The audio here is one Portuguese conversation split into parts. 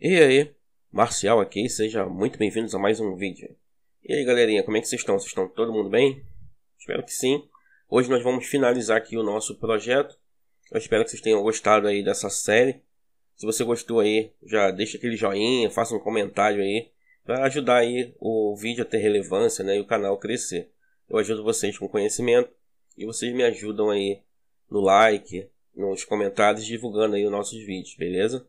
E aí, Marcial aqui, sejam muito bem-vindos a mais um vídeo. E aí galerinha, como é que vocês estão? Vocês estão todo mundo bem? Espero que sim. Hoje nós vamos finalizar aqui o nosso projeto. Eu espero que vocês tenham gostado aí dessa série. Se você gostou aí, já deixa aquele joinha, faça um comentário aí. para ajudar aí o vídeo a ter relevância né, e o canal crescer. Eu ajudo vocês com conhecimento e vocês me ajudam aí no like, nos comentários, divulgando aí os nossos vídeos, beleza?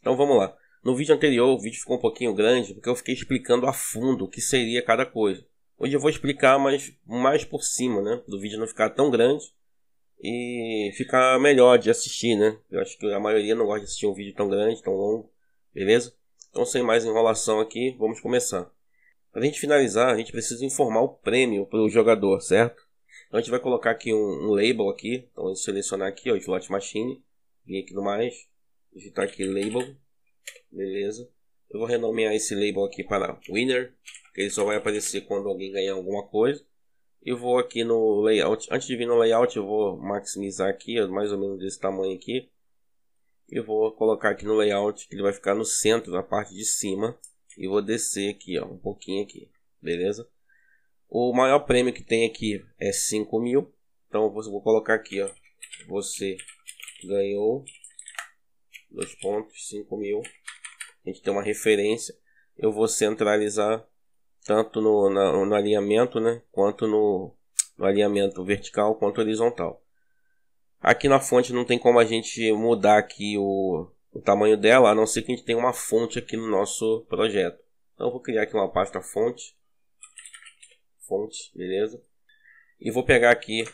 Então vamos lá. No vídeo anterior, o vídeo ficou um pouquinho grande porque eu fiquei explicando a fundo o que seria cada coisa. Hoje eu vou explicar mais, mais por cima, né? Do vídeo não ficar tão grande e ficar melhor de assistir, né? Eu acho que a maioria não gosta de assistir um vídeo tão grande, tão longo, beleza? Então, sem mais enrolação aqui, vamos começar. Para a gente finalizar, a gente precisa informar o prêmio para o jogador, certo? Então, a gente vai colocar aqui um, um label aqui. Então, eu selecionar aqui, ó, Slot Machine. Vim aqui no mais, digitar aqui Label. Beleza. Eu vou renomear esse label aqui para Winner. Que ele só vai aparecer quando alguém ganhar alguma coisa. E vou aqui no layout. Antes de vir no layout, eu vou maximizar aqui, mais ou menos desse tamanho aqui. E vou colocar aqui no layout, que ele vai ficar no centro, na parte de cima. E vou descer aqui, ó, um pouquinho aqui. Beleza? O maior prêmio que tem aqui é 5 mil. Então eu vou colocar aqui, ó. Você ganhou dois pontos, 5 mil. A gente tem uma referência. Eu vou centralizar tanto no, na, no alinhamento, né? Quanto no, no alinhamento vertical quanto horizontal. Aqui na fonte não tem como a gente mudar aqui o, o tamanho dela, a não ser que a gente tenha uma fonte aqui no nosso projeto. Então vou criar aqui uma pasta fonte. Fonte, beleza? E vou pegar aqui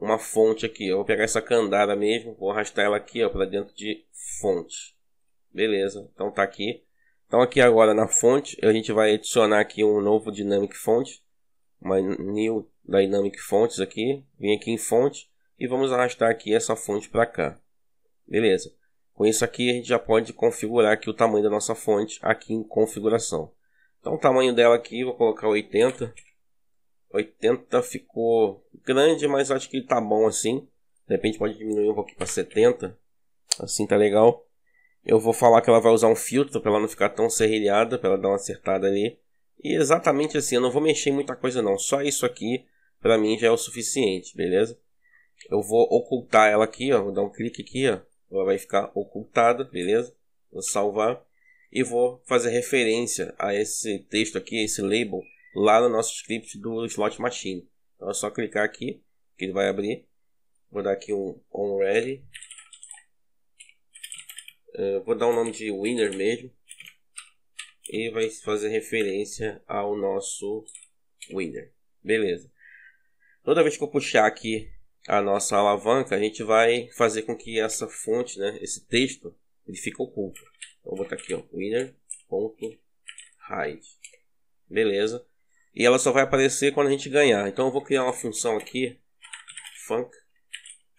uma fonte aqui. Eu vou pegar essa candada mesmo, vou arrastar ela aqui, ó, para dentro de fonte. Beleza, então tá aqui. Então aqui agora na fonte, a gente vai adicionar aqui um novo Dynamic Font. Uma New Dynamic Fonts aqui. Vem aqui em fonte e vamos arrastar aqui essa fonte para cá. Beleza. Com isso aqui a gente já pode configurar aqui o tamanho da nossa fonte aqui em configuração. Então o tamanho dela aqui, vou colocar 80. 80 ficou grande, mas acho que tá bom assim. De repente pode diminuir um pouquinho para 70. Assim tá legal. Eu vou falar que ela vai usar um filtro para ela não ficar tão serrilhada, para ela dar uma acertada ali. E exatamente assim, eu não vou mexer em muita coisa não. Só isso aqui para mim já é o suficiente, beleza? Eu vou ocultar ela aqui, ó, vou dar um clique aqui, ó. Ela vai ficar ocultada, beleza? Vou salvar e vou fazer referência a esse texto aqui, esse label lá no nosso script do slot machine. Então é só clicar aqui que ele vai abrir. Vou dar aqui um on ready. Uh, eh, vou dar o um nome de winner mesmo. E vai fazer referência ao nosso winner. Beleza. Toda vez que eu puxar aqui a nossa alavanca, a gente vai fazer com que essa fonte, né, esse texto, ele fique oculto. Então, vou botar aqui, ó, winner.hide. Beleza. E ela só vai aparecer quando a gente ganhar. Então eu vou criar uma função aqui. func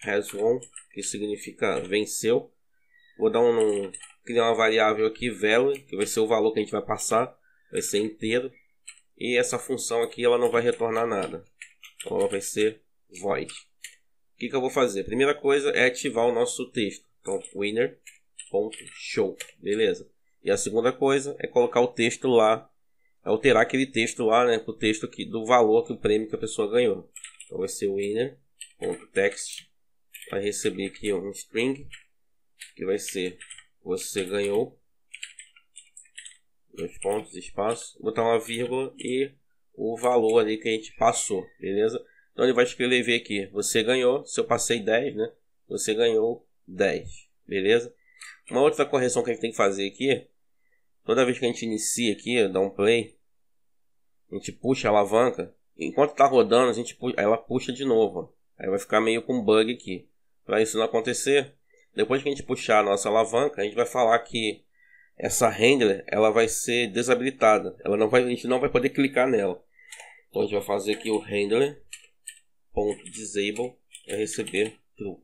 has won. Que significa venceu. Vou dar um, um criar uma variável aqui value. Que vai ser o valor que a gente vai passar. Vai ser inteiro. E essa função aqui ela não vai retornar nada. Então ela vai ser void. O que, que eu vou fazer? Primeira coisa é ativar o nosso texto. Então winner.show. Beleza. E a segunda coisa é colocar o texto lá alterar aquele texto lá, né, pro texto aqui do valor que o prêmio que a pessoa ganhou. Então vai ser winner.text vai receber aqui um string que vai ser você ganhou dois pontos, espaço, botar uma vírgula e o valor ali que a gente passou, beleza? Então ele vai escrever aqui, você ganhou, se eu passei 10, né? Você ganhou 10, beleza? Uma outra correção que a gente tem que fazer aqui, toda vez que a gente inicia aqui, dá um play, a gente puxa a alavanca. Enquanto está rodando, a gente puxa, ela puxa de novo. Aí vai ficar meio com bug aqui. Para isso não acontecer, depois que a gente puxar a nossa alavanca, a gente vai falar que essa handler ela vai ser desabilitada. Ela não vai, a gente não vai poder clicar nela. Então a gente vai fazer aqui o handler.disable é receber true.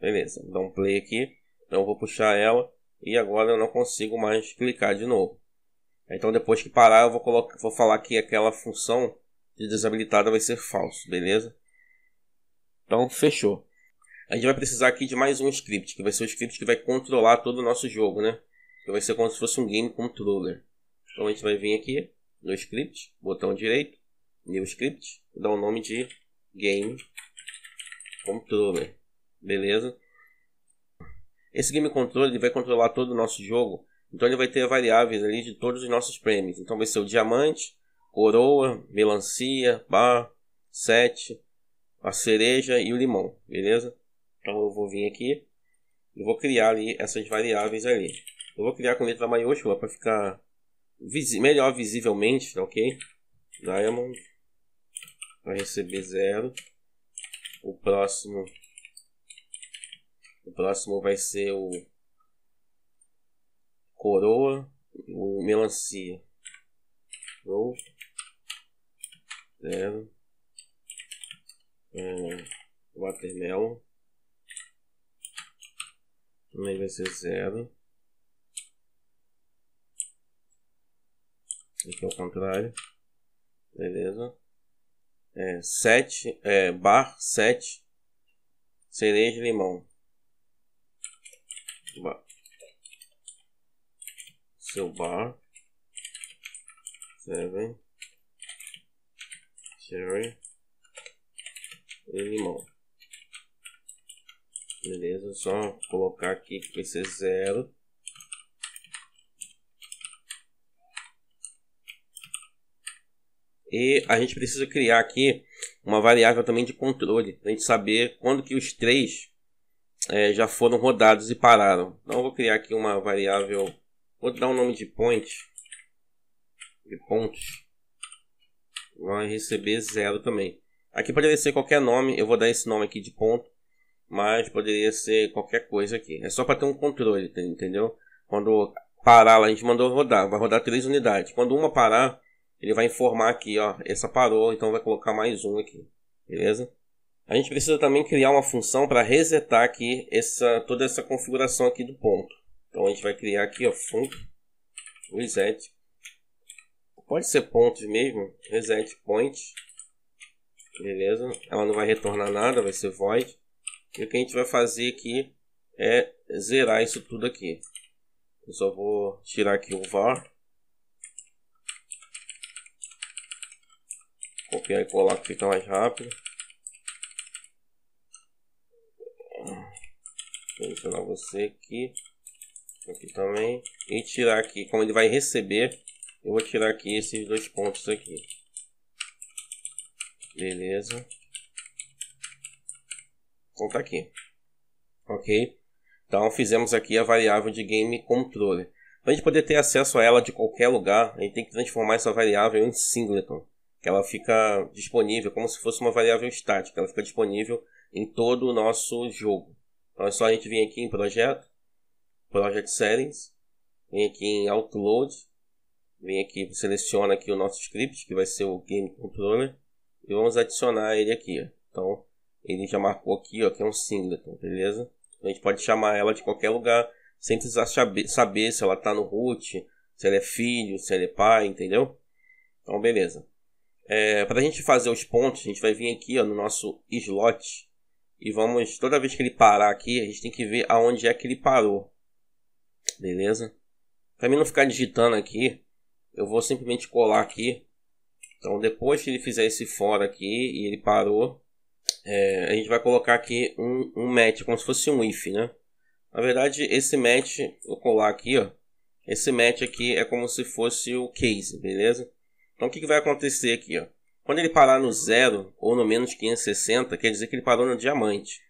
Beleza, dá um play aqui. Então eu vou puxar ela e agora eu não consigo mais clicar de novo. Então depois que parar eu vou, colocar, vou falar que aquela função de desabilitada vai ser falso, beleza? Então fechou. A gente vai precisar aqui de mais um script, que vai ser o script que vai controlar todo o nosso jogo, né? Que vai ser como se fosse um game controller. Então a gente vai vir aqui no script, botão direito, new script, dar o nome de game controller, beleza? Esse game controller vai controlar todo o nosso jogo então ele vai ter variáveis ali de todos os nossos prêmios. Então vai ser o diamante, coroa, melancia, bar, sete, a cereja e o limão, beleza? Então eu vou vir aqui e vou criar ali essas variáveis ali. Eu vou criar com letra maiúscula para ficar visi melhor visivelmente, tá ok? Diamond vai receber zero. O próximo o próximo vai ser o coroa, o melancia. Roll. Zero. É, watermelon. Também vai ser é zero. Aqui ao é contrário. Beleza. É, sete É, bar sete Cereja e limão. Bar so bar seven cherry e limão beleza só colocar aqui que vai ser zero e a gente precisa criar aqui uma variável também de controle para a gente saber quando que os três é, já foram rodados e pararam então eu vou criar aqui uma variável Vou dar o um nome de point. De pontos Vai receber zero também. Aqui poderia ser qualquer nome. Eu vou dar esse nome aqui de ponto. Mas poderia ser qualquer coisa aqui. É só para ter um controle, entendeu? Quando parar lá, a gente mandou rodar. Vai rodar três unidades. Quando uma parar, ele vai informar aqui, ó. Essa parou, então vai colocar mais um aqui. Beleza? A gente precisa também criar uma função para resetar aqui essa, toda essa configuração aqui do ponto. Então a gente vai criar aqui, ó, fundo, reset. Pode ser pontos mesmo, reset point. Beleza, ela não vai retornar nada, vai ser void. E o que a gente vai fazer aqui é zerar isso tudo aqui. Eu só vou tirar aqui o var. Copiar e colar que fica mais rápido. Vou adicionar você aqui aqui também e tirar aqui como ele vai receber eu vou tirar aqui esses dois pontos aqui beleza então tá aqui ok então fizemos aqui a variável de game controller para a gente poder ter acesso a ela de qualquer lugar a gente tem que transformar essa variável em singleton que ela fica disponível como se fosse uma variável estática ela fica disponível em todo o nosso jogo então é só a gente vir aqui em projeto Project Settings, vem aqui em Outload, vem aqui, seleciona aqui o nosso script, que vai ser o Game Controller, e vamos adicionar ele aqui, então ele já marcou aqui, ó, que é um singleton, beleza? a gente pode chamar ela de qualquer lugar, sem precisar saber, saber se ela está no root, se ela é filho, se ela é pai, entendeu? Então, beleza. É, para a gente fazer os pontos, a gente vai vir aqui ó, no nosso slot e vamos, toda vez que ele parar aqui, a gente tem que ver aonde é que ele parou. Beleza? Para mim não ficar digitando aqui, eu vou simplesmente colar aqui. Então depois que ele fizer esse fora aqui e ele parou, é, a gente vai colocar aqui um, um match, como se fosse um if, né? Na verdade, esse match, vou colar aqui, ó. Esse match aqui é como se fosse o case, beleza? Então o que, que vai acontecer aqui, ó? Quando ele parar no zero ou no menos 560, quer dizer que ele parou no diamante.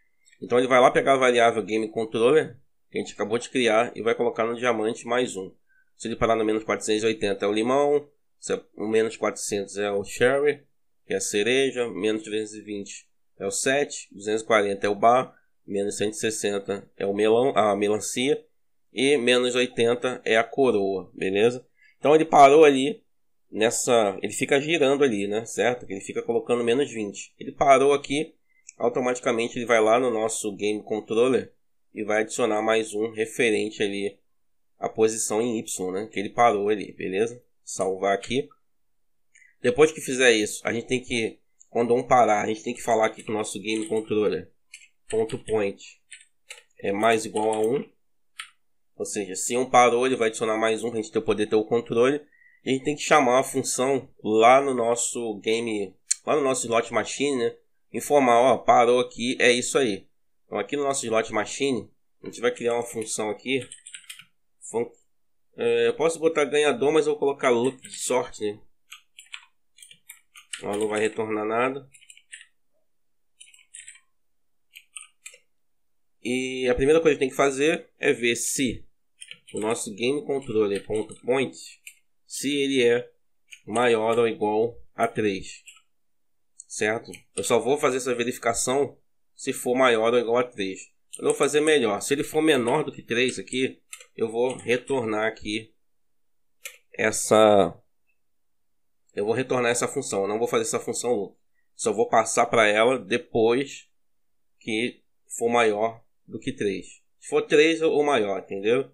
Então ele vai lá pegar a variável game controller que a gente acabou de criar e vai colocar no diamante mais um. Se ele parar no menos 480 é o limão, se é o menos 400 é o cherry, que é a cereja, menos 320 é o 7, 240 é o bar, menos 160 é o melão, a melancia e menos 80 é a coroa, beleza? Então ele parou ali nessa, ele fica girando ali, né, certo? Ele fica colocando menos 20. Ele parou aqui, automaticamente ele vai lá no nosso game controller e vai adicionar mais um referente ali à posição em Y, né? Que ele parou ali, beleza? Salvar aqui. Depois que fizer isso, a gente tem que, quando um parar, a gente tem que falar aqui com o nosso game controller. Ponto point é mais igual a 1. Ou seja, se um parou, ele vai adicionar mais um para a gente ter, poder ter o controle. E a gente tem que chamar a função lá no nosso game, lá no nosso slot machine, né? Informar, ó, parou aqui, é isso aí. Então aqui no nosso slot machine, a gente vai criar uma função aqui. Fun é, eu posso botar ganhador, mas eu vou colocar loop de sorte. Né? Ela não vai retornar nada. E a primeira coisa que tem que fazer é ver se o nosso game controller ponto point se ele é maior ou igual a 3. Certo? Eu só vou fazer essa verificação se for maior ou igual a 3. Eu vou fazer melhor. Se ele for menor do que 3 aqui, eu vou retornar aqui essa... Eu vou retornar essa função. Eu não vou fazer essa função Só vou passar para ela depois que for maior do que 3. Se for 3 ou maior, entendeu?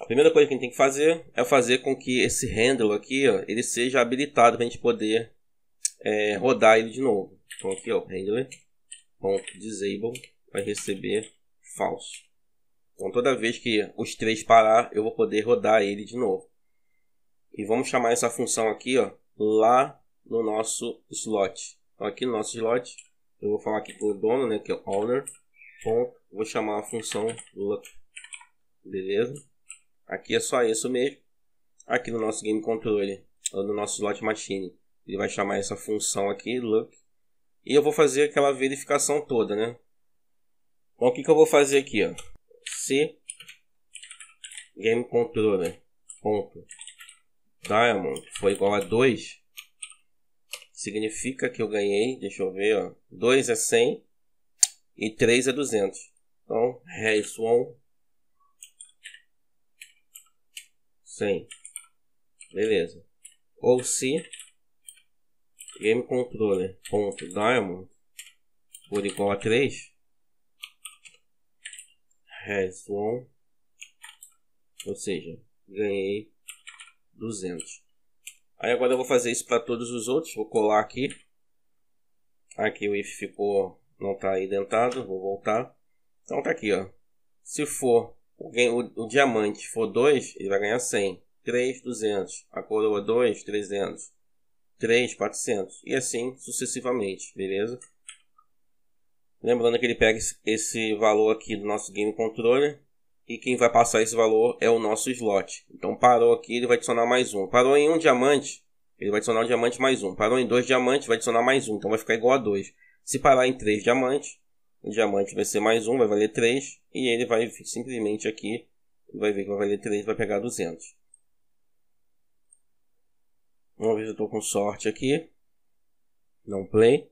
A primeira coisa que a gente tem que fazer é fazer com que esse handle aqui, ó, ele seja habilitado para a gente poder é, rodar ele de novo. Então aqui, ó, handler disable vai receber falso. Então toda vez que os três parar, eu vou poder rodar ele de novo. E vamos chamar essa função aqui, ó, lá no nosso slot. Então aqui no nosso slot, eu vou falar aqui com o dono, né, que é o owner. Ponto, vou chamar a função look. Beleza? Aqui é só isso mesmo. Aqui no nosso game controller no nosso slot machine, ele vai chamar essa função aqui, look e eu vou fazer aquela verificação toda, né? Então o que, que eu vou fazer aqui, ó? C game controller ponto diamond foi igual a 2 significa que eu ganhei, deixa eu ver, ó, 2 é 100 e 3 é 200. Então, race 1 100. Beleza. Ou se gamecontroller.diamond né? por igual a 3 has one ou seja ganhei 200 aí agora eu vou fazer isso para todos os outros vou colar aqui aqui o if ficou não está identado vou voltar então está aqui ó se for o, o, o diamante for 2 ele vai ganhar 100 3 200 a coroa 2 300 3, 400 e assim sucessivamente, beleza? Lembrando que ele pega esse valor aqui do nosso game controller e quem vai passar esse valor é o nosso slot. Então parou aqui, ele vai adicionar mais um. Parou em um diamante, ele vai adicionar um diamante mais um. Parou em dois diamantes, vai adicionar mais um. Então vai ficar igual a dois. Se parar em três diamantes, o diamante vai ser mais um, vai valer três E ele vai simplesmente aqui, vai ver que vai valer três, vai pegar 200. Vamos ver se eu tô com sorte aqui. Não play.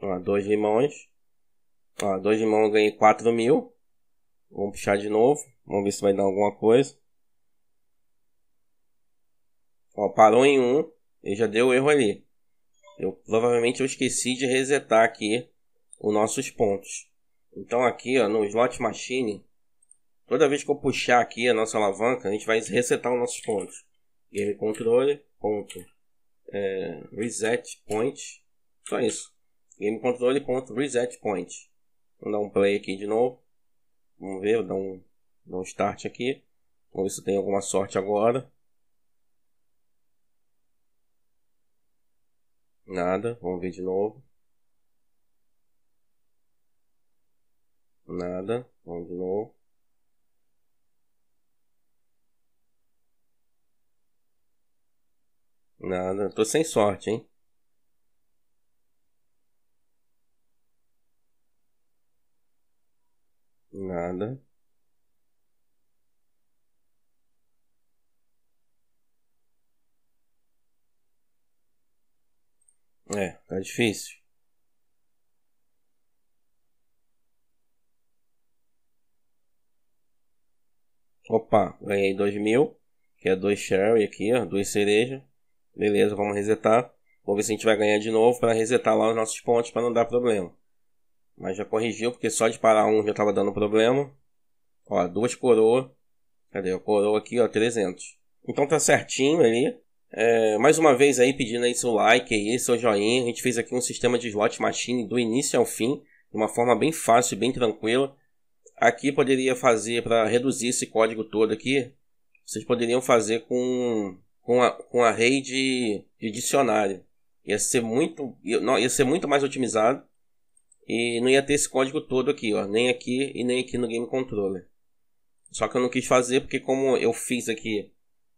Ó, dois limões. Ó, dois limões eu ganhei 4 mil. Vamos puxar de novo. Vamos ver se vai dar alguma coisa. Ó, parou em um. Ele já deu erro ali. Eu provavelmente eu esqueci de resetar aqui os nossos pontos. Então aqui ó, no slot machine Toda vez que eu puxar aqui a nossa alavanca, a gente vai resetar os nossos pontos. Game controle, ponto, é, reset point. Só isso. Game controle, ponto, reset point. Vamos dar um play aqui de novo. Vamos ver, vou dar um, dar um start aqui. Vamos ver se tem alguma sorte agora. Nada, vamos ver de novo. Nada, vamos de novo. Nada, tô sem sorte, hein? Nada. É, tá difícil. Opa, ganhei dois mil, que é dois sherry aqui, ó, duas cerejas. Beleza, vamos resetar. Vamos ver se a gente vai ganhar de novo para resetar lá os nossos pontos para não dar problema. Mas já corrigiu, porque só de parar um já estava dando problema. Ó, duas coroas. Cadê? A coroa aqui, ó, 300. Então tá certinho ali. É, mais uma vez aí, pedindo aí seu like aí, seu joinha. A gente fez aqui um sistema de slot machine do início ao fim. De uma forma bem fácil, bem tranquila. Aqui poderia fazer, para reduzir esse código todo aqui, vocês poderiam fazer com com, a, com a de, de dicionário. Ia ser muito, ia, não, ia ser muito mais otimizado e não ia ter esse código todo aqui, ó, nem aqui e nem aqui no game controller. Só que eu não quis fazer porque como eu fiz aqui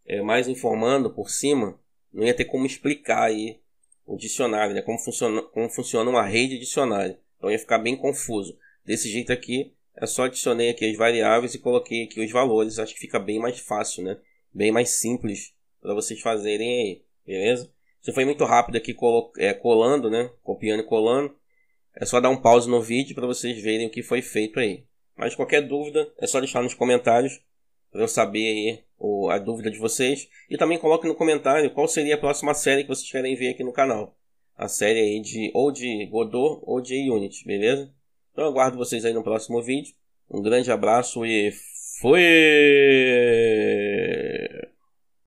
é, mais informando por cima, não ia ter como explicar aí o dicionário, né? como, funciona, como funciona uma rede de dicionário. Então ia ficar bem confuso. Desse jeito aqui, eu é só adicionei aqui as variáveis e coloquei aqui os valores. Acho que fica bem mais fácil, né? Bem mais simples para vocês fazerem aí, beleza? Você foi muito rápido aqui é, colando, né? Copiando e colando. É só dar um pause no vídeo para vocês verem o que foi feito aí. Mas qualquer dúvida é só deixar nos comentários para eu saber aí o, a dúvida de vocês. E também coloque no comentário qual seria a próxima série que vocês querem ver aqui no canal. A série aí de ou de Godot ou de Unity, beleza? Então eu aguardo vocês aí no próximo vídeo. Um grande abraço e fui!